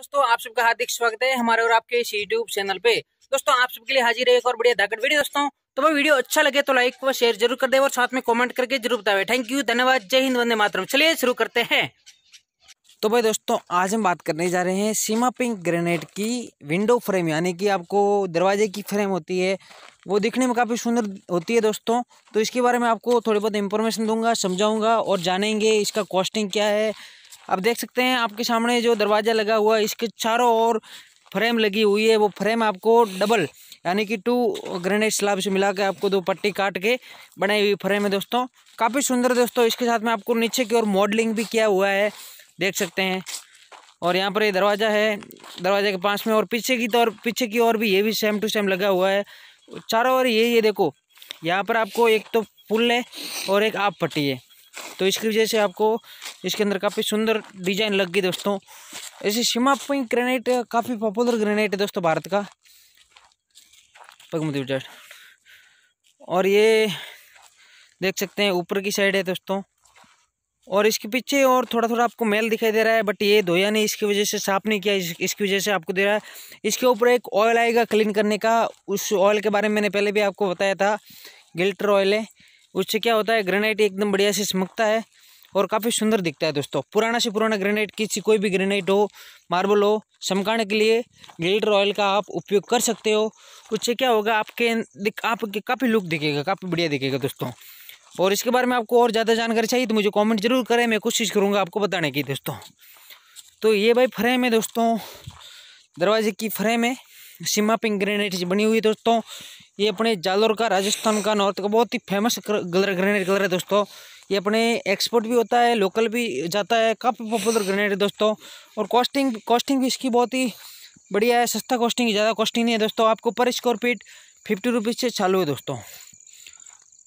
दोस्तों आप सबका हार्दिक स्वागत है हमारे और आपके इस यूट्यूब चैनल पे दोस्तों आप सबके लिए हाजिर है एक और बढ़िया धाकड़ वीडियो दोस्तों तो वो वीडियो अच्छा लगे तो लाइक व शेयर जरूर कर दे और साथ में कमेंट करके जरूर बतावे थैंक यू धन्यवाद जय हिंद वंदे मातरम चलिए शुरू करते हैं तो भाई दोस्तों आज हम बात करने जा रहे हैं सीमा पिंक ग्रेनेड की विंडो फ्रेम यानी कि आपको दरवाजे की फ्रेम होती है वो दिखने में काफ़ी सुंदर होती है दोस्तों तो इसके बारे में आपको थोड़ी बहुत इन्फॉर्मेशन दूंगा समझाऊंगा और जानेंगे इसका कॉस्टिंग क्या है आप देख सकते हैं आपके सामने जो दरवाज़ा लगा हुआ है इसके चारों ओर फ्रेम लगी हुई है वो फ्रेम आपको डबल यानी कि टू ग्रेनेड स्लाब से मिला के आपको दो पट्टी काट के बनाई हुई फ्रेम है दोस्तों काफ़ी सुंदर दोस्तों इसके साथ में आपको नीचे की ओर मॉडलिंग भी किया हुआ है देख सकते हैं और यहाँ पर ये दरवाज़ा है दरवाजे के पास में और पीछे की तौर पीछे की ओर भी ये भी सेम टू सेम लगा हुआ है चारों ओर ये ये देखो यहाँ पर आपको एक तो पुल है और एक आप पट्टी है तो इसकी वजह से आपको इसके अंदर काफ़ी सुंदर डिजाइन लग गई दोस्तों ऐसे सीमा पिंक ग्रेनेट काफ़ी पॉपुलर ग्रेनेट है दोस्तों भारत का पगमती जट और ये देख सकते हैं ऊपर की साइड है दोस्तों और इसके पीछे और थोड़ा थोड़ा आपको मेल दिखाई दे रहा है बट ये धोया नहीं इसकी वजह से साफ नहीं किया इस, इसकी वजह से आपको दे रहा है इसके ऊपर एक ऑयल आएगा क्लीन करने का उस ऑयल के बारे में मैंने पहले भी आपको बताया था गिल्टर ऑयल है उससे क्या होता है ग्रेनाइट एकदम बढ़िया से चमकता है और काफ़ी सुंदर दिखता है दोस्तों पुराना से पुराना ग्रेनाइट किसी कोई भी ग्रेनाइट हो मार्बल हो चमकाने के लिए ग्लिटर ऑयल का आप उपयोग कर सकते हो उससे क्या होगा आपके आपके काफ़ी लुक दिखेगा काफ़ी बढ़िया दिखेगा दोस्तों और इसके बारे में आपको और ज़्यादा जानकारी चाहिए तो मुझे कॉमेंट जरूर करें मैं कोशिश करूँगा आपको बताने की दोस्तों तो ये भाई फ्रेम है दोस्तों दरवाजे की फ्रेम है सीमा पिंक ग्रेनाइट बनी हुई है दोस्तों ये अपने जालोर का राजस्थान का नॉर्थ का बहुत ही फेमस कलर ग्रेनाइट कलर है दोस्तों ये अपने एक्सपोर्ट भी होता है लोकल भी जाता है काफ़ी पॉपुलर ग्रेनेड है दोस्तों और कॉस्टिंग कॉस्टिंग भी इसकी बहुत ही बढ़िया है सस्ता कॉस्टिंग ज़्यादा कॉस्टिंग नहीं है दोस्तों आपको पर स्क्वायर फीट फिफ्टी रुपीज़ से चालू है दोस्तों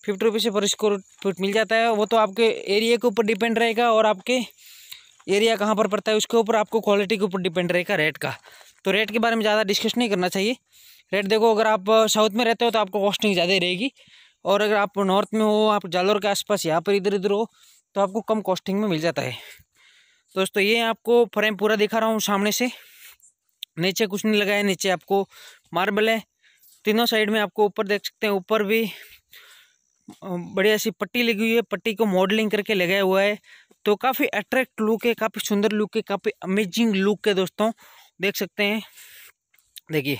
फिफ्टी रुपीज़ से पर स्क्वायर फीट मिल जाता है वो तो आपके एरिया के ऊपर डिपेंड रहेगा और आपके एरिया कहाँ पर पड़ता है उसके ऊपर आपको क्वालिटी के ऊपर डिपेंड रहेगा रेट का तो रेट के बारे में ज़्यादा डिस्कस नहीं करना चाहिए रेट देखो अगर आप साउथ में रहते हो तो आपको कॉस्टिंग ज़्यादा ही रहेगी और अगर आप नॉर्थ में हो आप जालोर के आसपास यहाँ पर इधर इधर हो तो आपको कम कॉस्टिंग में मिल जाता है दोस्तों ये आपको फ्रेम पूरा दिखा रहा हूँ सामने से नीचे कुछ नहीं लगाया नीचे आपको मार्बल है तीनों साइड में आपको ऊपर देख सकते हैं ऊपर भी बढ़िया सी पट्टी लगी हुई है पट्टी को मॉडलिंग करके लगाया हुआ है तो काफ़ी अट्रैक्ट लुक है काफ़ी सुंदर लुक है काफ़ी अमेजिंग लुक है दोस्तों देख सकते हैं देखिए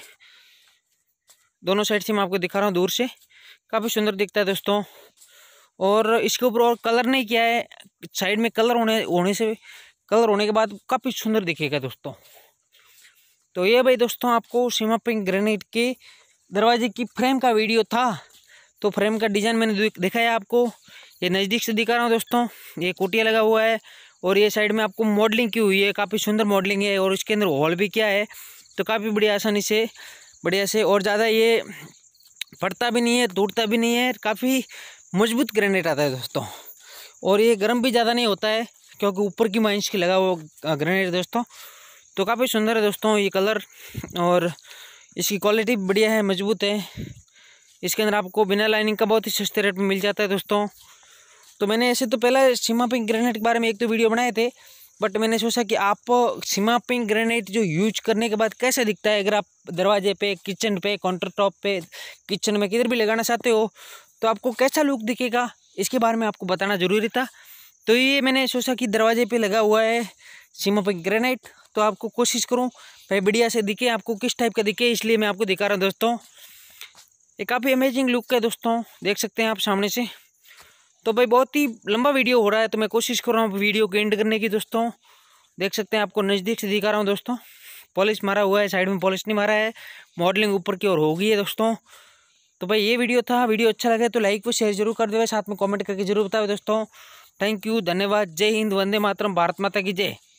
दोनों साइड से मैं आपको दिखा रहा हूँ दूर से काफ़ी सुंदर दिखता है दोस्तों और इसके ऊपर और कलर नहीं किया है साइड में कलर होने होने से कलर होने के बाद काफ़ी सुंदर दिखेगा दोस्तों तो ये भाई दोस्तों आपको सीमा पिंक ग्रेनेट के दरवाजे की फ्रेम का वीडियो था तो फ्रेम का डिज़ाइन मैंने दिखाया आपको ये नज़दीक से दिखा रहा हूँ दोस्तों ये कोटिया लगा हुआ है और ये साइड में आपको मॉडलिंग की हुई है काफ़ी सुंदर मॉडलिंग है और इसके अंदर हॉल भी क्या है तो काफ़ी बड़ी आसानी से बढ़िया से और ज़्यादा ये फटता भी नहीं है टूटता भी नहीं है काफ़ी मजबूत ग्रेनेड आता है दोस्तों और ये गर्म भी ज़्यादा नहीं होता है क्योंकि ऊपर की माइंस की लगा हुआ ग्रेनेड दोस्तों तो काफ़ी सुंदर है दोस्तों ये कलर और इसकी क्वालिटी बढ़िया है मजबूत है इसके अंदर आपको बिना लाइनिंग का बहुत ही सस्ते रेट में मिल जाता है दोस्तों तो मैंने ऐसे तो पहले सीमा पिंक ग्रेनेड के बारे में एक तो वीडियो बनाए थे बट मैंने सोचा कि आप सीमा पिंक ग्रेनाइट जो यूज करने के बाद कैसे दिखता है अगर आप दरवाजे पे किचन पे काउंटर टॉप पे किचन में किधर भी लगाना चाहते हो तो आपको कैसा लुक दिखेगा इसके बारे में आपको बताना ज़रूरी था तो ये मैंने सोचा कि दरवाजे पे लगा हुआ है सीमा पिंक ग्रेनाइट तो आपको कोशिश करूँ भाई बढ़िया से दिखे आपको किस टाइप का दिखे इसलिए मैं आपको दिखा रहा हूँ दोस्तों ये काफ़ी अमेजिंग लुक है दोस्तों देख सकते हैं आप सामने से तो भाई बहुत ही लंबा वीडियो हो रहा है तो मैं कोशिश कर रहा हूँ वीडियो को एंड करने की दोस्तों देख सकते हैं आपको नज़दीक से दिखा रहा हूँ दोस्तों पॉलिश मारा हुआ है साइड में पॉलिश नहीं मारा है मॉडलिंग ऊपर की ओर हो गई है दोस्तों तो भाई ये वीडियो था वीडियो अच्छा लगे तो लाइक व शेयर जरूर कर देवे साथ में कॉमेंट करके जरूर बताओ दोस्तों थैंक यू धन्यवाद जय हिंद वंदे मातरम भारत माता की जय